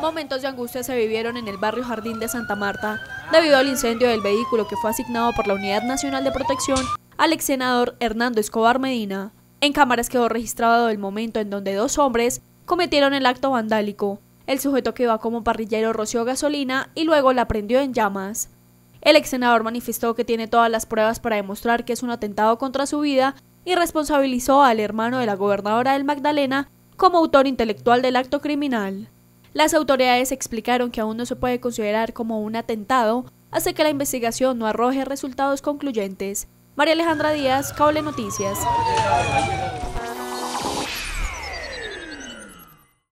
Momentos de angustia se vivieron en el barrio Jardín de Santa Marta debido al incendio del vehículo que fue asignado por la Unidad Nacional de Protección al ex senador Hernando Escobar Medina. En cámaras quedó registrado el momento en donde dos hombres cometieron el acto vandálico. El sujeto que va como parrillero roció gasolina y luego la prendió en llamas. El ex senador manifestó que tiene todas las pruebas para demostrar que es un atentado contra su vida y responsabilizó al hermano de la gobernadora del Magdalena como autor intelectual del acto criminal. Las autoridades explicaron que aún no se puede considerar como un atentado hasta que la investigación no arroje resultados concluyentes. María Alejandra Díaz, Cable Noticias.